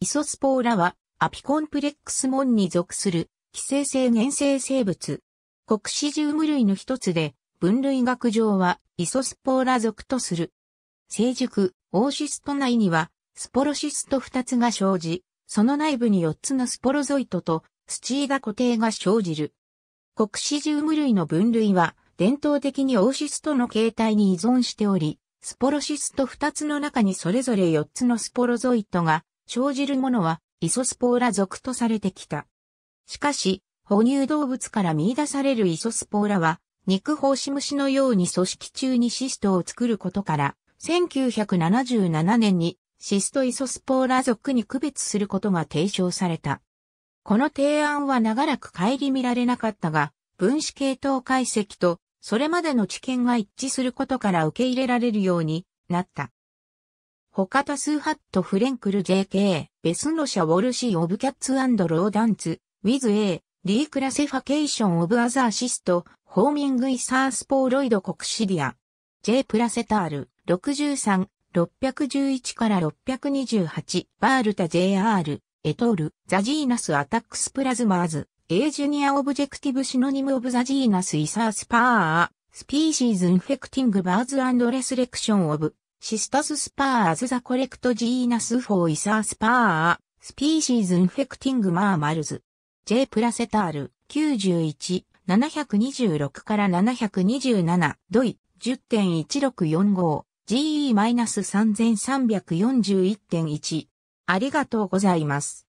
イソスポーラは、アピコンプレックス門に属する、寄生性原生生物。国史ジウム類の一つで、分類学上は、イソスポーラ属とする。成熟、オーシスト内には、スポロシスト二つが生じ、その内部に四つのスポロゾイトと、スチーダ固定が生じる。国史ジウム類の分類は、伝統的にオーシストの形態に依存しており、スポロシスト二つの中にそれぞれ四つのスポロゾイトが生じるものはイソスポーラ属とされてきた。しかし、哺乳動物から見出されるイソスポーラは、肉胞子虫のように組織中にシストを作ることから、1977年にシストイソスポーラ属に区別することが提唱された。この提案は長らく顧みられなかったが、分子系統解析とそれまでの知見が一致することから受け入れられるようになった。他多数ハットフレンクル JK、ベスノシャウォルシーオブキャッツローダンツ、ウィズ A、リークラセファケーションオブアザーシスト、ホーミングイサースポーロイドコクシリア。J プラセタール、63、611から628、バールタ JR、エトール、ザジーナスアタックスプラズマーズ、A ジュニアオブジェクティブシノニムオブザジーナスイサースパー、スピーシーズインフェクティングバーズレスレクションオブシスタススパーアズザコレクトジーナスフォーイサースパー、スピーシーズインフェクティングマーマルズ。J プラセタール、91、726から727、ドイ、10.1645、GE-3341.1。ありがとうございます。